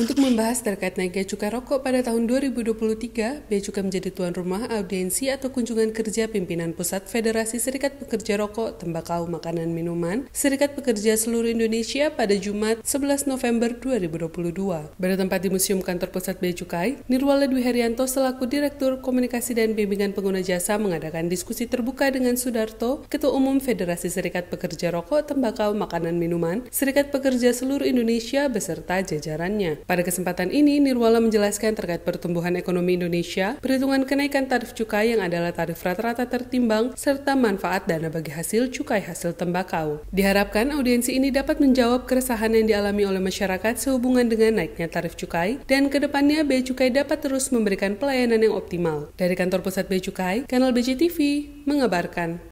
Untuk membahas terkait naiknya cukai rokok pada tahun 2023, Bea Cukai menjadi tuan rumah audiensi atau kunjungan kerja pimpinan Pusat Federasi Serikat Pekerja Rokok, Tembakau, Makanan, Minuman, Serikat Pekerja Seluruh Indonesia pada Jumat 11 November 2022. tempat di Museum Kantor Pusat Bea Cukai, Nirwala Dwi Herianto selaku Direktur Komunikasi dan Bimbingan Pengguna Jasa mengadakan diskusi terbuka dengan Sudarto, Ketua Umum Federasi Serikat Pekerja Rokok, Tembakau, Makanan, Minuman, Serikat Pekerja Seluruh Indonesia beserta jajarannya. Pada kesempatan ini, Nirwala menjelaskan terkait pertumbuhan ekonomi Indonesia, perhitungan kenaikan tarif cukai yang adalah tarif rata-rata tertimbang, serta manfaat dana bagi hasil cukai hasil tembakau. Diharapkan audiensi ini dapat menjawab keresahan yang dialami oleh masyarakat sehubungan dengan naiknya tarif cukai, dan kedepannya Bea Cukai dapat terus memberikan pelayanan yang optimal. Dari kantor pusat Bea Cukai, kanal BCTV mengabarkan.